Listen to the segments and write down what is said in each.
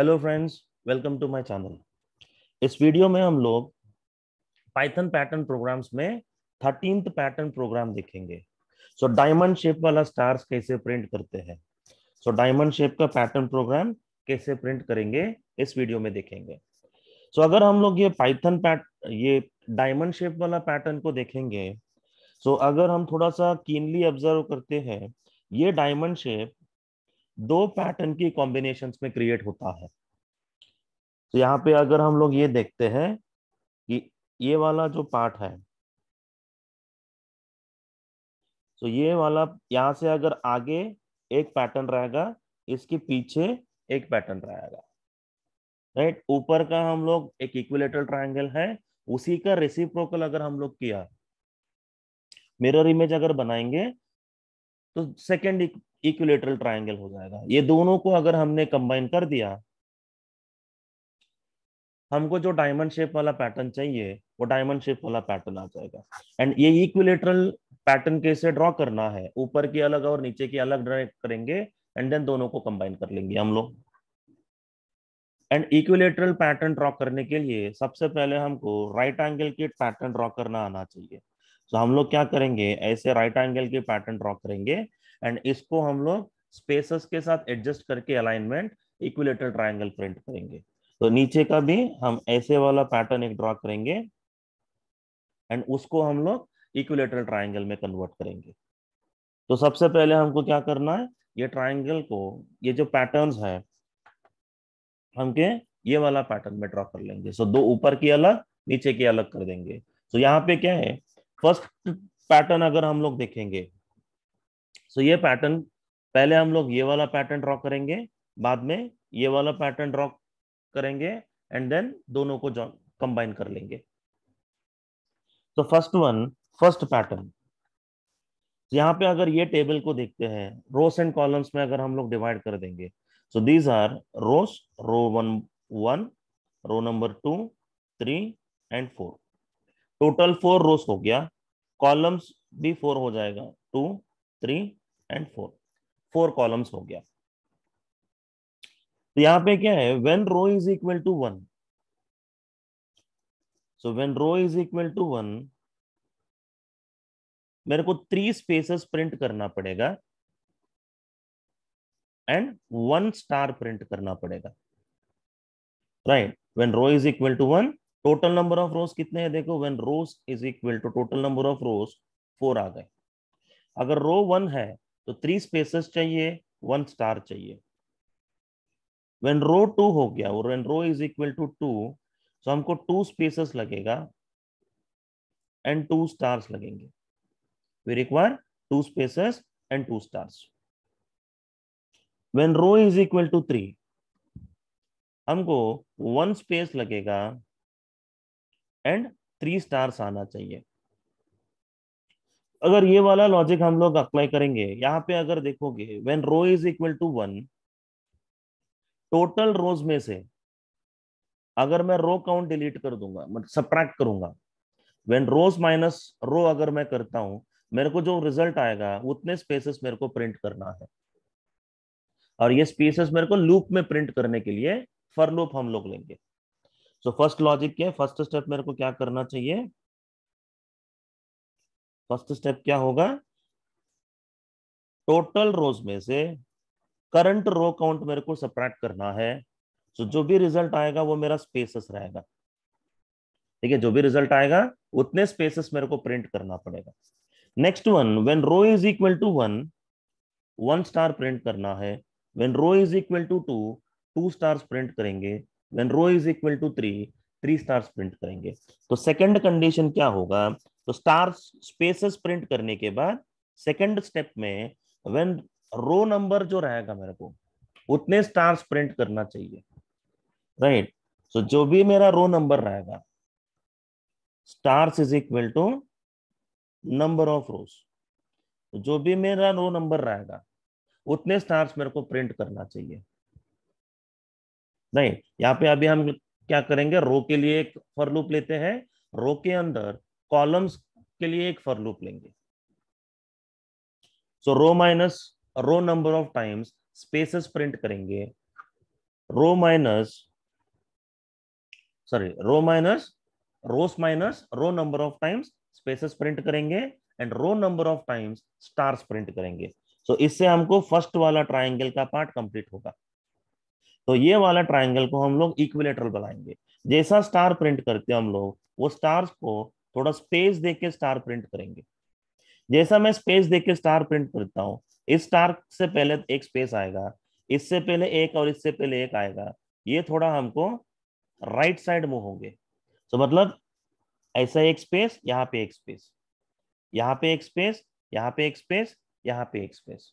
Hello friends welcome to my channel इस video में हम लोग पाइथन पैटर्न प्रोग्राम्स में थर्टीन पैटर्न प्रोग्राम देखेंगे सो डायमंड शेप वाला स्टार्स कैसे प्रिंट करते हैं सो डायमंड शेप का पैटर्न प्रोग्राम कैसे प्रिंट करेंगे इस वीडियो में देखेंगे सो so, अगर हम लोग ये पाइथन पैट ये डायमंड शेप वाला पैटर्न को देखेंगे सो so, अगर हम थोड़ा सा कीनली ऑब्जर्व करते हैं ये डायमंड शेप दो पैटर्न की कॉम्बिनेशन में क्रिएट होता है तो यहाँ पे अगर हम लोग ये देखते हैं कि ये वाला जो पार्ट है तो ये वाला यहां से अगर आगे एक पैटर्न रहेगा इसके पीछे एक पैटर्न रहेगा राइट ऊपर का हम लोग एक इक्विलेटरल ट्रायंगल है उसी का रेसिप्रोकल अगर हम लोग किया मिरर इमेज अगर बनाएंगे तो सेकेंड इक्विलेटरल ट्राइंगल हो जाएगा ये दोनों को अगर हमने कंबाइन कर दिया हमको जो डायमंड शेप वाला पैटर्न चाहिए वो डायमंड शेप वाला पैटर्न आ जाएगा एंड ये इक्विलेटरल पैटर्न कैसे ड्रॉ करना है ऊपर की अलग और नीचे की अलग ड्रॉ करेंगे एंड देन दोनों को कंबाइन कर लेंगे हम लोग एंड इक्विलेटरल पैटर्न ड्रॉ करने के लिए सबसे पहले हमको राइट एंगल के पैटर्न ड्रॉ करना आना चाहिए तो हम लोग क्या करेंगे ऐसे राइट एंगल के पैटर्न ड्रॉ करेंगे एंड इसको हम लोग स्पेसेस के साथ एडजस्ट करके अलाइनमेंट इक्विलेटर ट्राइंगल प्रिंट करेंगे तो नीचे का भी हम ऐसे वाला पैटर्न एक ड्रॉ करेंगे एंड उसको हम लोग इक्विलेटर ट्राइंगल में कन्वर्ट करेंगे तो सबसे पहले हमको क्या करना है ये ट्राइंगल को ये जो पैटर्न है हम के ये वाला पैटर्न में ड्रॉ कर लेंगे सो so, दो ऊपर की अलग नीचे की अलग कर देंगे सो so, यहाँ पे क्या है फर्स्ट पैटर्न अगर हम लोग देखेंगे सो तो so ये पैटर्न पहले हम लोग ये वाला पैटर्न ड्रॉ करेंगे बाद में ये वाला पैटर्न ड्रॉ करेंगे एंड देन दोनों को कंबाइन कर लेंगे तो फर्स्ट वन फर्स्ट पैटर्न यहाँ पे अगर ये टेबल को देखते हैं रोस एंड कॉलम्स में अगर हम लोग डिवाइड कर देंगे so these are rows row one one row number two three and four total four rows हो गया कॉलम्स भी फोर हो जाएगा two three and four four columns हो गया तो यहां पे क्या है when row is equal to one so when row is equal to one मेरे को थ्री स्पेसेस प्रिंट करना पड़ेगा एंड वन स्टार प्रिंट करना पड़ेगा right when row is equal to one total number of rows कितने हैं देखो when rows is equal to total number of rows four आ गए अगर रो वन है तो थ्री स्पेसेस चाहिए वन स्टार चाहिए व्हेन रो टू हो गया और when row is equal to two so हमको टू स्पेसेस लगेगा एंड टू स्टार्स लगेंगे we require two spaces and two stars when row is equal to three हमको one space लगेगा and three stars आना चाहिए अगर ये वाला लॉजिक हम लोग अप्लाई करेंगे यहां पे अगर देखोगे when row is equal to one total rows में से अगर मैं रो काउंट डिलीट कर दूंगा मतलब सप्रैक्ट करूंगा व्हेन रोज माइनस रो अगर मैं करता हूं मेरे को जो रिजल्ट आएगा उतने स्पेसेस मेरे को प्रिंट करना है और ये स्पेसेस मेरे को लूप में प्रिंट करने के लिए फरलूप लूप हम लोग लेंगे सो फर्स्ट लॉजिक के फर्स्ट स्टेप मेरे को क्या करना चाहिए फर्स्ट स्टेप क्या होगा टोटल रोज में से करंट रो काउंट मेरे को सप्रैक्ट करना है सो so, जो भी रिजल्ट आएगा वो मेरा स्पेसेस रहेगा ठीक है जो भी रिजल्ट आएगा उतने स्पेसेस मेरे को प्रिंट करना पड़ेगा next one when row is equal to one one star print करना है when row is equal to two two stars print करेंगे when rho is equal to three three stars print करेंगे तो second condition क्या होगा तो star spaces print करने के बाद सेकेंड स्टेप में वेन रो नंबर जो रहेगा मेरे को उतने स्टार्स प्रिंट करना चाहिए राइट right? सो so, जो भी मेरा रो नंबर रहेगा stars is equal to number of rows जो भी मेरा रो नंबर रहेगा उतने स्टार्स मेरे को प्रिंट करना चाहिए नहीं यहाँ पे अभी हम क्या करेंगे रो के लिए एक फॉर लूप लेते हैं रो के अंदर कॉलम्स के लिए एक फॉर लूप लेंगे so row minus row number of times spaces print करेंगे row minus sorry row minus rows minus row number of times spaces print करेंगे and row number of times stars print करेंगे so so, इससे हमको first वाला triangle का part complete होगा तो ये वाला ट्राइंगल को हम लोग इक्विलेटरल बनाएंगे जैसा स्टार प्रिंट करते हैं हम लोग वो स्टार्स को थोड़ा स्पेस दे के स्टार प्रिंट करेंगे जैसा मैं स्पेस दे के स्टार प्रिंट करता हूँ इस स्टार से पहले एक स्पेस आएगा इससे पहले एक और इससे पहले एक आएगा ये थोड़ा हमको राइट साइड मूव होंगे तो मतलब ऐसा एक स्पेस यहाँ पे एक स्पेस यहाँ पे एक स्पेस यहाँ पे एक स्पेस यहाँ पे एक स्पेस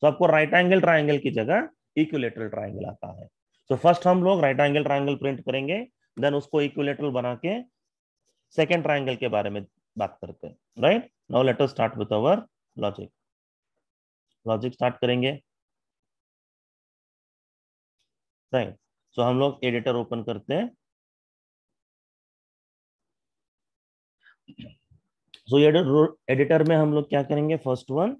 तो आपको राइट एंगल ट्राइंगल की जगह इक्विलेटरल ट्राइंगल आता है तो so फर्स्ट हम लोग राइट एंगल ट्राइंगल प्रिंट करेंगे देन उसको इक्विलेटरल बना के सेकेंड ट्राइंगल के बारे में बात करते हैं right now let us start with our logic logic start करेंगे राइट right. सो so हम लोग एडिटर ओपन करते हैं सो so, एडिटर में हम लोग क्या करेंगे first one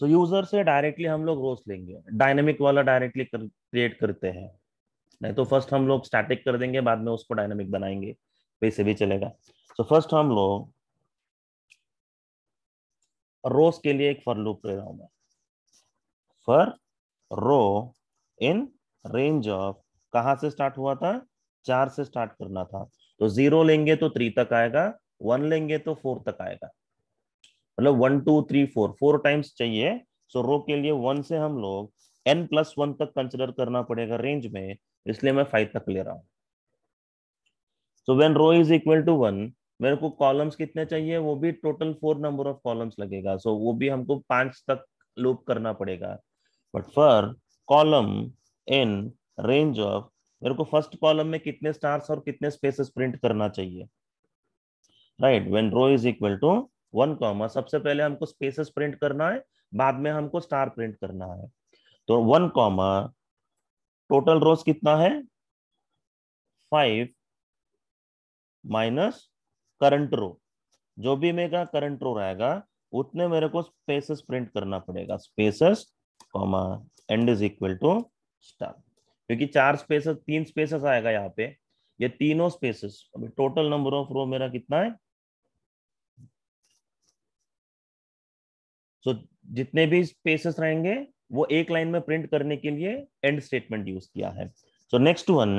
so so, user से डायरेक्टली हम लोग रोस लेंगे डायनेमिक वाला डायरेक्टली कर, क्रिएट करते हैं नहीं तो फर्स्ट हम लोग स्टैटिक कर देंगे बाद में उसको डायनेमिक बनाएंगे वैसे भी चलेगा सो so, फर्स्ट हम लोग रोस के लिए एक फॉर लूप ले रहा हूं मैं for row in range of कहा से स्टार्ट हुआ था चार से स्टार्ट करना था तो जीरो लेंगे तो थ्री तक आएगा वन लेंगे तो फोर तक आएगा मतलब one two three four four times चाहिए सो रो के लिए वन से हम लोग एन प्लस वन तक कंसिडर करना पड़ेगा रेंज में इसलिए मैं फाइव तक ले रहा हूँ so when row is equal to one मेरे को कॉलम्स कितने चाहिए वो भी total four number of columns लगेगा सो so, वो भी हमको पांच तक लूप करना पड़ेगा but for column in range of मेरे को फर्स्ट कॉलम में कितने स्टार्स और कितने स्पेसेस प्रिंट करना चाहिए right when row is equal to one comma सबसे पहले हमको स्पेसेस प्रिंट करना है बाद में हमको स्टार प्रिंट करना है तो वन कॉमा टोटल रोज कितना है फाइव माइनस करंट रो जो भी मेरा करंट रो रहेगा उतने मेरे को स्पेसेस प्रिंट करना पड़ेगा spaces comma end is equal to star क्योंकि चार स्पेसेस तीन स्पेसेस आएगा यहाँ पे ये तीनों स्पेसेस अभी टोटल नंबर ऑफ रो मेरा कितना है सो so, जितने भी स्पेसेस रहेंगे वो एक लाइन में प्रिंट करने के लिए एंड स्टेटमेंट यूज किया है so next one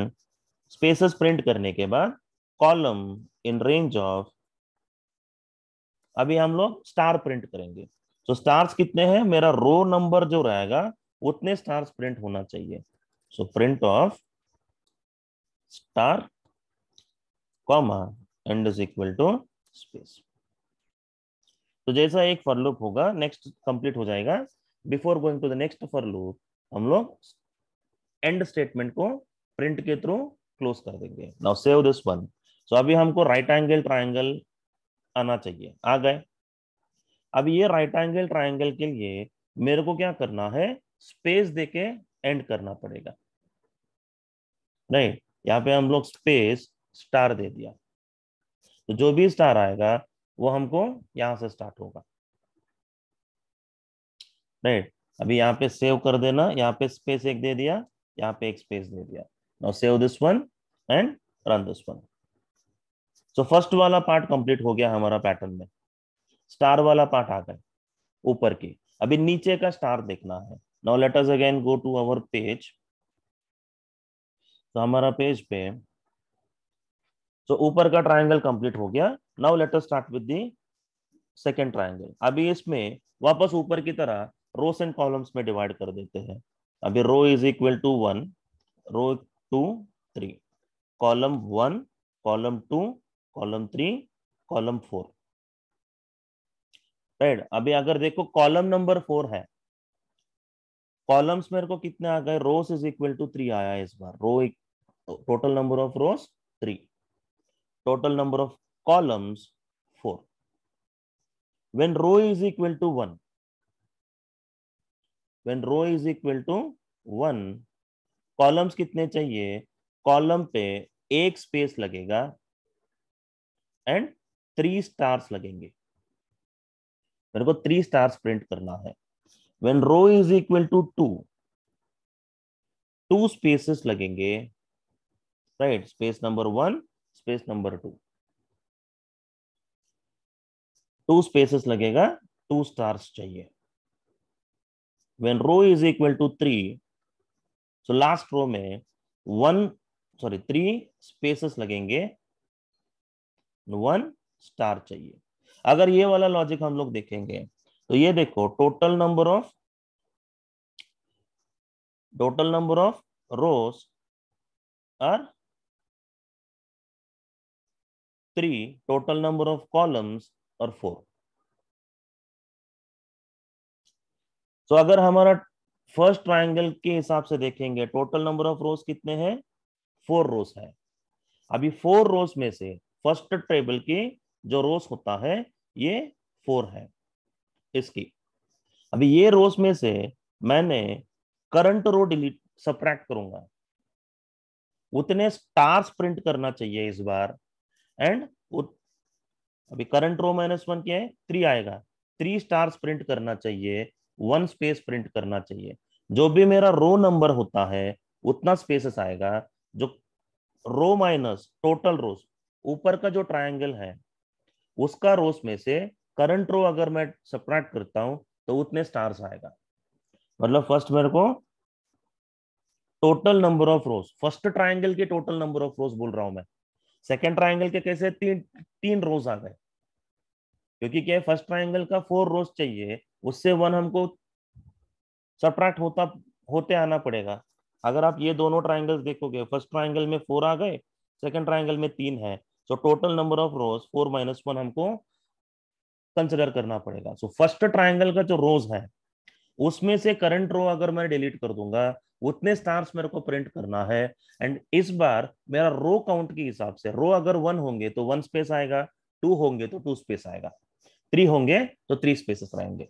spaces print करने के बाद कॉलम इन रेंज ऑफ अभी हम लोग स्टार प्रिंट करेंगे सो so, स्टार्स कितने हैं मेरा रो नंबर जो रहेगा उतने स्टार्स प्रिंट होना चाहिए so print of star comma end is equal to space तो जैसा एक फॉर लूप होगा नेक्स्ट कंप्लीट हो जाएगा before going to the next for loop हम लोग एंड स्टेटमेंट को प्रिंट के थ्रू क्लोज कर देंगे now save this one so अभी हमको राइट एंगल ट्राइंगल आना चाहिए आ गए अब ये राइट एंगल ट्राइंगल के लिए मेरे को क्या करना है स्पेस देके एंड करना पड़ेगा नहीं यहाँ पे हम लोग स्पेस स्टार दे दिया तो जो भी स्टार आएगा वो हमको यहां से स्टार्ट होगा राइट अभी यहाँ पे सेव कर देना यहाँ पे स्पेस एक दे दिया यहाँ पे एक स्पेस दे दिया now save this one and run this one so first वाला पार्ट कंप्लीट हो गया हमारा पैटर्न में स्टार वाला पार्ट आ गए ऊपर के अभी नीचे का स्टार देखना है now let us again go to our page तो हमारा पेज पे तो ऊपर का ट्रायंगल कंप्लीट हो गया now let us start with the second triangle अभी इसमें वापस ऊपर की तरह रोस एंड कॉलम्स में डिवाइड कर देते हैं अभी row is equal to one row two three column one column two column three column four right अभी अगर देखो कॉलम नंबर फोर है कॉलम्स मेरे को कितने आ गए rows is equal to three आया इस बार row total number of rows three total number of columns 4. When row is equal to 1, when row is equal to 1, columns कितने चाहिए कॉलम पे एक स्पेस लगेगा एंड थ्री स्टार्स लगेंगे मेरे को थ्री स्टार्स प्रिंट करना है when row is equal to two two spaces लगेंगे right space number one space number two two spaces लगेगा टू स्टार्स चाहिए when row is equal to three so last row में one sorry three spaces लगेंगे one star चाहिए अगर ये वाला logic हम लोग देखेंगे तो ये देखो total number of total number of rows are three total number of columns और फोर सो so, अगर हमारा फर्स्ट ट्राइंगल के हिसाब से देखेंगे टोटल नंबर ऑफ रोज कितने हैं फोर रोज है अभी फोर रोज में से फर्स्ट टेबल के जो रोज होता है ये फोर है इसकी अभी ये रोज में से मैंने करंट रो डिलीट सप्रैक्ट करूंगा उतने स्टार्स प्रिंट करना चाहिए इस बार एंड अभी करंट रो माइनस वन क्या है थ्री आएगा थ्री स्टार्स प्रिंट करना चाहिए वन स्पेस प्रिंट करना चाहिए जो भी मेरा रो नंबर होता है उतना स्पेसेस आएगा जो रो माइनस टोटल रोस ऊपर का जो ट्रायंगल है उसका रोस में से करंट रो अगर मैं सप्रैक्ट करता हूं तो उतने स्टार्स आएगा मतलब फर्स्ट मेरे को total number of rows first triangle के टोटल नंबर ऑफ रोज बोल रहा हूं मैं सेकेंड ट्राइंगल के कैसे तीन तीन रोज आ गए क्योंकि क्या है फर्स्ट ट्राइंगल का फोर रोज चाहिए उससे वन हमको सप्राट होता होते आना पड़ेगा अगर आप ये दोनों ट्राइंगल देखोगे फर्स्ट ट्राइंगल में फोर आ गए सेकेंड ट्राइंगल में तीन है so total number of rows four minus one हमको कंसिडर करना पड़ेगा सो फर्स्ट ट्राइंगल का जो रोज है उसमें से करंट रो अगर मैं डिलीट कर दूंगा उतने स्टार्स मेरे को प्रिंट करना है एंड इस बार मेरा रो काउंट के हिसाब से रो अगर वन होंगे तो वन स्पेस आएगा टू होंगे तो टू स्पेस आएगा थ्री होंगे तो थ्री स्पेसेस रहेंगे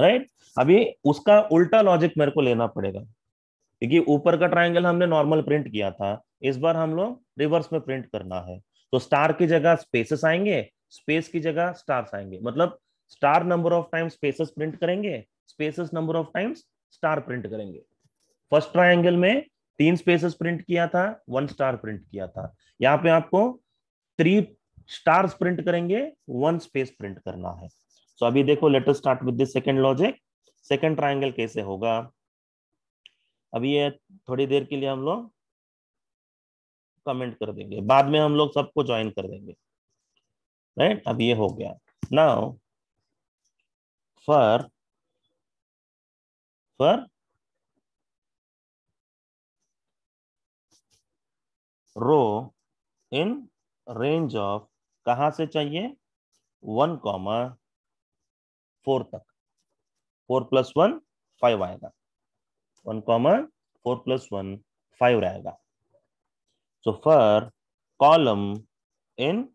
राइट right? अभी उसका उल्टा लॉजिक मेरे को लेना पड़ेगा क्योंकि ऊपर का ट्राइंगल हमने नॉर्मल प्रिंट किया था इस बार हम लोग रिवर्स में प्रिंट करना है तो स्टार की जगह स्पेसेस आएंगे स्पेस की जगह स्टार्स आएंगे मतलब star number of times spaces print करेंगे spaces number of times star print करेंगे फर्स्ट ट्राइंगल में तीन स्पेसेस प्रिंट किया था वन स्टार प्रिंट किया था यहाँ पे आपको थ्री स्टार प्रिंट करेंगे वन स्पेस प्रिंट करना है सो so अभी देखो later start with this second logic second triangle कैसे होगा अभी ये थोड़ी देर के लिए हम लोग कमेंट कर देंगे बाद में हम लोग सबको ज्वाइन कर देंगे राइट right? अब ये हो गया now for for row in range of कहा से चाहिए वन कॉमा फोर तक फोर प्लस वन फाइव आएगा one comma four plus one five रहेगा so for column in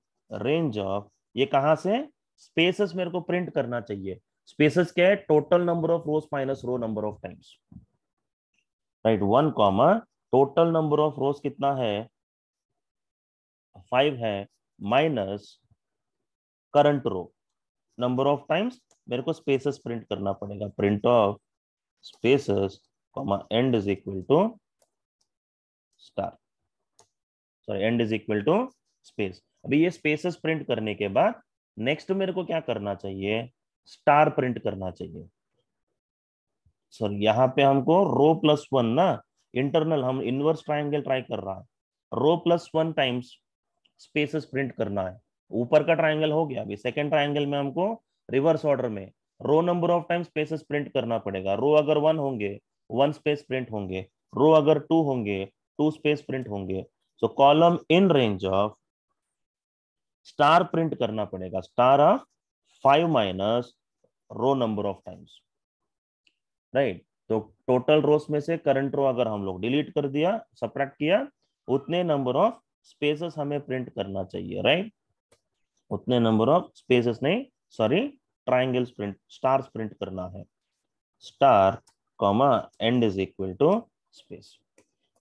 range of ये कहां से स्पेसेस मेरे को प्रिंट करना चाहिए स्पेसेस क्या है total number of rows minus row number of times right one comma total number of rows कितना है फाइव है minus current row number of times मेरे को स्पेसेस प्रिंट करना पड़ेगा print of spaces comma end is equal to star sorry end is equal to space अभी ये spaces print करने के बाद नेक्स्ट मेरे को क्या करना चाहिए स्टार प्रिंट करना चाहिए सर यहाँ पे हमको रो प्लस वन ना इंटरनल हम इनवर्स ट्राइंगल ट्राई कर रहा है row plus one times spaces print करना है ऊपर का ट्राइंगल हो गया अभी सेकेंड ट्राइंगल में हमको रिवर्स ऑर्डर में row number of time spaces print करना पड़ेगा रो अगर वन होंगे वन स्पेस प्रिंट होंगे रो अगर टू होंगे टू स्पेस प्रिंट होंगे so column in range of star print करना पड़ेगा star of five minus row number of times right तो टोटल रोस में से करंट रो अगर हम लोग डिलीट कर दिया सप्रैक्ट किया उतने नंबर ऑफ स्पेसेस हमें प्रिंट करना चाहिए राइट उतने नंबर ऑफ स्पेसेस नहीं sorry triangles print stars print करना है star comma end is equal to space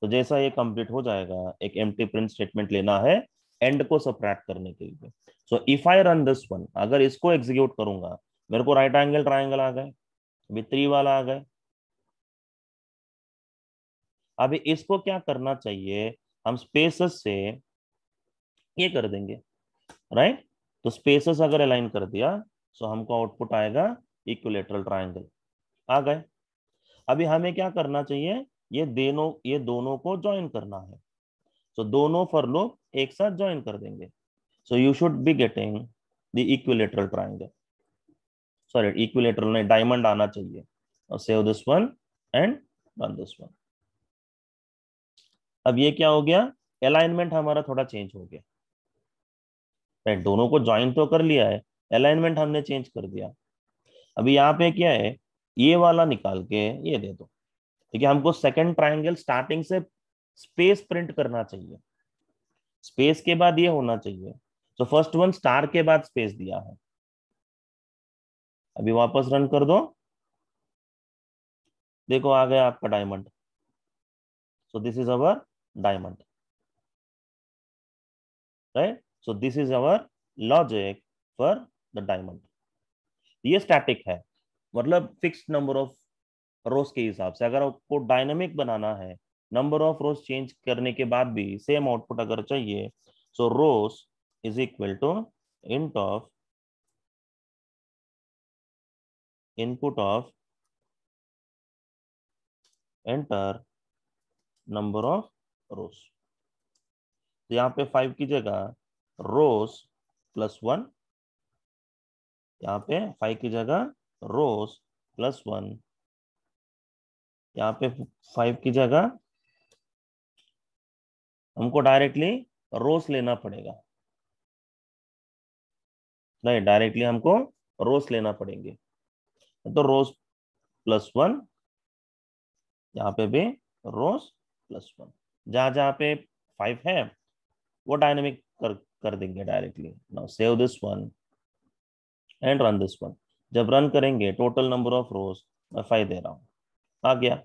तो जैसा ये कंप्लीट हो जाएगा एक एम प्रिंट स्टेटमेंट लेना है एंड को सप्रैक्ट करने के लिए so if I run this one अगर इसको एग्जीक्यूट करूंगा मेरे को राइट एंगल ट्राइंगल आ गए भित्री वाला आ गए अभी इसको क्या करना चाहिए हम स्पेसेस से ये कर देंगे राइट तो स्पेसेस अगर अलाइन कर दिया तो हमको आउटपुट आएगा इक्विलेटरल ट्राइंगल आ गए अभी हमें क्या करना चाहिए ये दोनों ये दोनों को ज्वाइन करना है सो तो दोनों फॉर लोग एक साथ ज्वाइन कर देंगे so you should be getting the equilateral triangle sorry equilateral नहीं diamond आना चाहिए और save this one and run this one अब ये क्या हो गया अलाइनमेंट हमारा थोड़ा चेंज हो गया राइट दोनों को ज्वाइन तो कर लिया है अलाइनमेंट हमने चेंज कर दिया अभी यहाँ पे क्या है ये वाला निकाल के ये दे दो ठीक है हमको सेकंड ट्राइंगल स्टार्टिंग से स्पेस प्रिंट करना चाहिए स्पेस के बाद ये होना चाहिए तो फर्स्ट वन स्टार के बाद स्पेस दिया है अभी वापस रन कर दो देखो आ गया आपका diamond so this is our diamond right so this is our logic for the diamond ये स्टैटिक है मतलब फिक्स नंबर ऑफ रोज के हिसाब से अगर आपको डायनामिक बनाना है नंबर ऑफ रोज चेंज करने के बाद भी सेम आउटपुट अगर चाहिए so rows is equal to int of input of enter number of rows तो यहां पे फाइव की जगह रोज प्लस वन यहां पे फाइव की जगह रोज प्लस वन यहां पे फाइव की जगह हमको डायरेक्टली रोज लेना पड़ेगा नहीं डायरेक्टली हमको रोज लेना पड़ेंगे तो रोज प्लस वन यहाँ पे भी रोज प्लस वन जहां जहां पे फाइव है वो डायनेमिक कर कर देंगे directly now save this one and run this one जब रन करेंगे टोटल नंबर ऑफ रोज मैं फाइव दे रहा हूं आ गया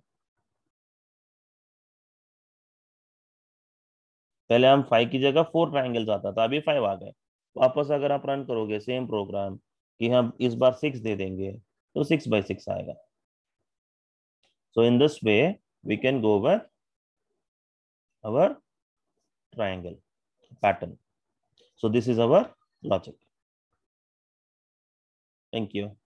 पहले हम फाइव की जगह फोर ट्राइंगल आता था अभी फाइव आ गए वापस अगर आप रन करोगे सेम प्रोग्राम कि हम इस बार सिक्स दे देंगे So six by six six आएगा So in this way we can go with our triangle pattern. So this is our logic. Thank you.